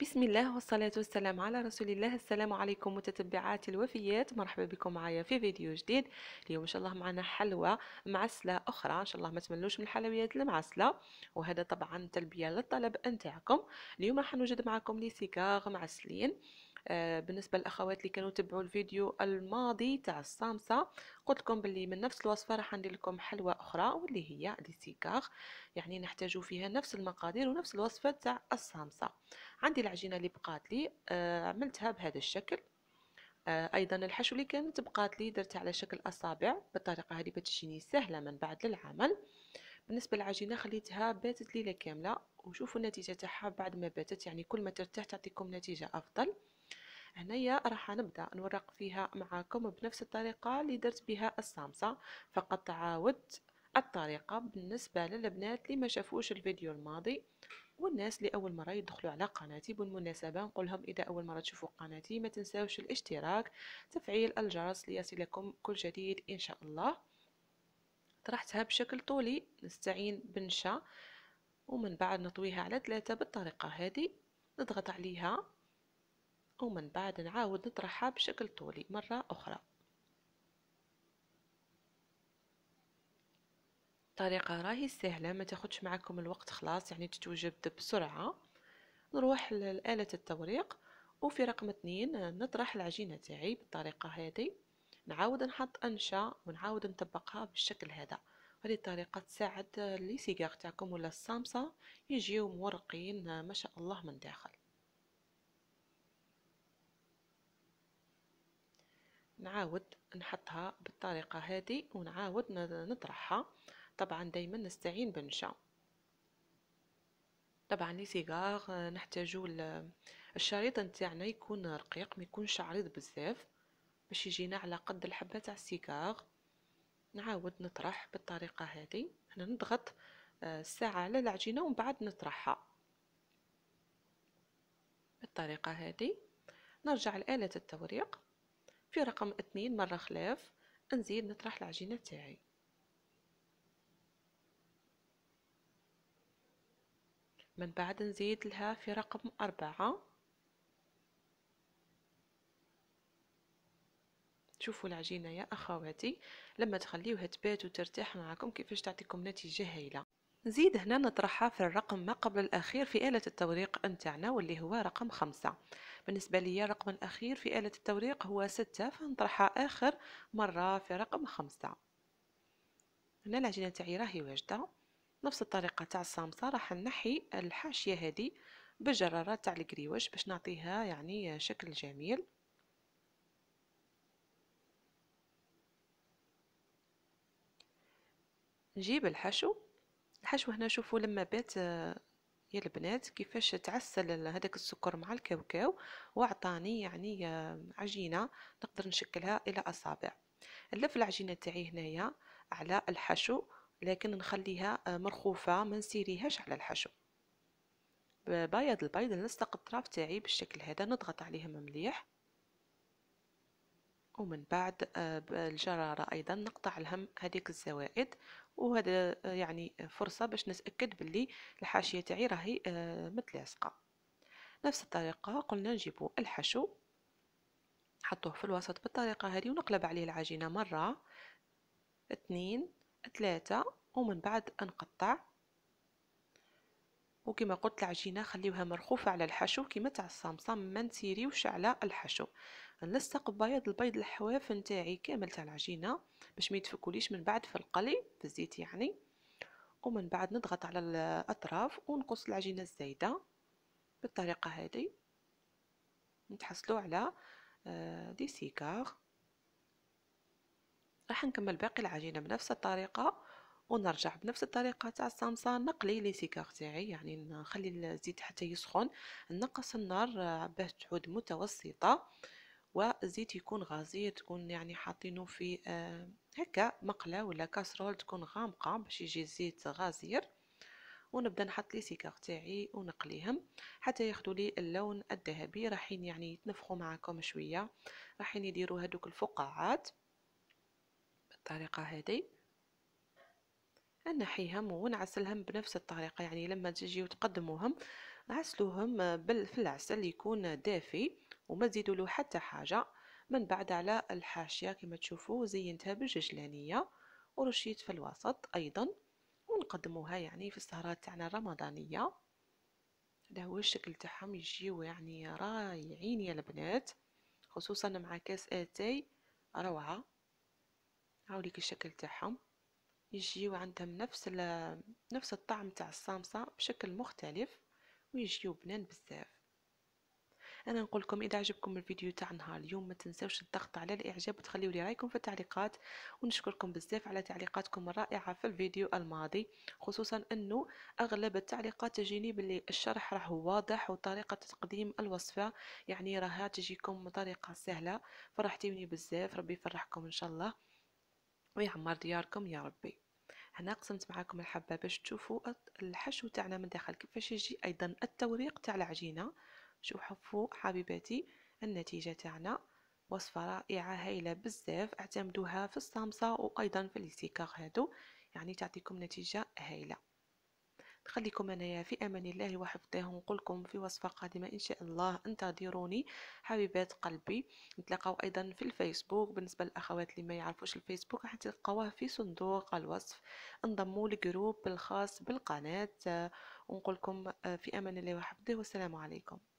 بسم الله والصلاة والسلام على رسول الله السلام عليكم متتبعات الوفيات مرحبا بكم معايا في فيديو جديد اليوم إن شاء الله معنا حلوى معسلة أخرى إن شاء الله ما تملوش من الحلويات المعسلة وهذا طبعا تلبية للطلب نتاعكم اليوم راح نوجد معكم لي سيكاغ معسلين آه، بالنسبه للاخوات اللي كانوا تبعوا الفيديو الماضي تاع الصامسة قلت لكم باللي من نفس الوصفه راح ندير لكم حلوى اخرى واللي هي ليسيكار يعني نحتاجو فيها نفس المقادير ونفس الوصفه تاع الصامسة عندي العجينه اللي بقات لي آه، عملتها بهذا الشكل آه، ايضا الحشو اللي كانت بقات لي درتها على شكل اصابع بالطريقه هذه بتجيني سهله من بعد للعمل بالنسبه للعجينه خليتها باتت ليله كامله وشوفوا النتيجه تاعها بعد ما باتت يعني كل ما ترتاح تعطيكم نتيجه افضل هنايا راح نبدا نورق فيها معاكم بنفس الطريقه اللي درت بها الصامصه فقط عاودت الطريقه بالنسبه للبنات اللي ما شافوش الفيديو الماضي والناس اللي اول مره يدخلوا على قناتي بالمناسبه نقول لهم اذا اول مره تشوفوا قناتي ما تنساوش الاشتراك تفعيل الجرس ليصلكم كل جديد ان شاء الله طرحتها بشكل طولي نستعين بنشا ومن بعد نطويها على ثلاثة بالطريقة هذه نضغط عليها ومن بعد نعاود نطرحها بشكل طولي مرة أخرى الطريقة راهي سهلة ما تاخدش معكم الوقت خلاص يعني تتوجد بسرعة نروح لآلة التوريق وفي رقم اثنين نطرح العجينة تاعي بالطريقة هذه نعاود نحط أنشا ونعاود نطبقها بالشكل هذا هذه الطريقة تساعد لي سيجار تاعكم ولا الصامصة يجيو مورقين ما شاء الله من داخل نعاود نحطها بالطريقة هذه ونعاود نطرحها طبعا دايما نستعين بنشا طبعا لي سيغار نحتاجو الشريط نتاعنا يكون رقيق ما يكونش عريض بزاف باش يجينا على قد الحبه تاع السيغار نعاود نطرح بالطريقه هذه هنا نضغط آه، الساعه على العجينه ومن بعد نطرحها بالطريقه هذه نرجع لآلة التوريق في رقم اثنين مرة خلاف نزيد نطرح العجينة تاعي من بعد نزيد لها في رقم أربعة شوفوا العجينة يا أخواتي لما تخليوها تبات وترتاح معكم كيفاش تعطيكم نتيجة هايلة نزيد هنا نطرحها في الرقم ما قبل الأخير في آلة التوريق نتاعنا واللي هو رقم خمسة بالنسبة لي الرقم الأخير في آلة التوريق هو ستة فنطرحها آخر مرة في رقم خمسة هنا العجينة تاعي راهي واجدة نفس الطريقة تاع الصامصة راح نحي الحاشية هذه بالجرارة تاع الكريوش باش نعطيها يعني شكل جميل نجيب الحشو الحشو هنا شوفوا لما بات آه، يا البنات كيفاش تعسل هذاك السكر مع الكاوكاو واعطاني يعني آه، عجينه نقدر نشكلها الى اصابع نلف العجينه تاعي هنايا على الحشو لكن نخليها آه، مرخوفه ما نسيريهاش على الحشو بياض البيض نلصق الطرف تاعي بالشكل هذا نضغط عليهم مليح ومن بعد بالجرارة أيضا نقطع لهم هذيك الزوائد وهذا آه، يعني فرصة باش نتأكد باللي الحاشية تاعي راهي آه، متلاصقة نفس الطريقة قلنا نجيبو الحشو نحطوه في الوسط بالطريقة هذه ونقلب عليه العجينة مرة اثنين ثلاثة ومن بعد نقطع وكما قلت العجينة خليوها مرخوفة على الحشو كما تاع الصامصام ما نسيريوش على الحشو نلصق بياض البيض الحواف نتاعي كامل تاع العجينه باش ما يتفكوليش من بعد في القلي في الزيت يعني ومن بعد نضغط على الاطراف ونقص العجينه الزايده بالطريقه هذه نتحصلوا على آه، دي سيكار راح نكمل باقي العجينه بنفس الطريقه ونرجع بنفس الطريقه تاع الصمصه نقلي لي سيكار تاعي يعني نخلي الزيت حتى يسخن نقص النار باه تعود متوسطه والزيت يكون غزير تكون يعني حاطينه في آه، هكا مقله ولا كاسرول تكون غامقه باش يجي الزيت غزير ونبدا نحط لي سيكار تاعي ونقليهم حتى ياخذوا لي اللون الذهبي راحين يعني يتنفخوا معكم شويه راحين يديروا هذوك الفقاعات بالطريقه هذه نحيهم ونعسلهم بنفس الطريقه يعني لما تجيو تقدموهم غسلوهم بال... في العسل يكون دافي وما تزيدوا له حتى حاجه من بعد على الحاشيه كما تشوفوا زينتها بالججلانيه ورشيت في الوسط ايضا ونقدموها يعني في السهرات تاعنا الرمضانيه هذا هو الشكل تاعهم يجيو يعني رائعين يا البنات خصوصا مع كاس اتاي روعه هاوليك الشكل تاعهم يجيو عندهم نفس نفس الطعم تاع الصامصه بشكل مختلف ويجيو بنان بزاف انا نقول لكم اذا عجبكم الفيديو تاع نهار اليوم ما تنساوش الضغط على الاعجاب وتخليوا لي رايكم في التعليقات ونشكركم بزاف على تعليقاتكم الرائعه في الفيديو الماضي خصوصا انه اغلب التعليقات تجيني باللي الشرح راه واضح وطريقه تقديم الوصفه يعني راها تجيكم بطريقه سهله فرحتيني بزاف ربي يفرحكم ان شاء الله ويعمر دياركم يا ربي هنا قسمت معاكم الحبه باش تشوفوا الحشو تاعنا من داخل كيفاش يجي ايضا التوريق تاع العجينه شوفوا حبيباتي النتيجه تاعنا وصفه رائعه هايله بزاف اعتمدوها في الصامصه وايضا في الاستيكار هادو يعني تعطيكم نتيجه هايله خليكم انايا في امان الله وحفظه نقولكم في وصفه قادمه ان شاء الله انتظروني حبيبات قلبي نتلاقاو ايضا في الفيسبوك بالنسبه للاخوات اللي ما يعرفوش الفيسبوك راح تلقاوه في صندوق الوصف انضموا لجروب الخاص بالقناه ونقولكم في امان الله وحفظه والسلام عليكم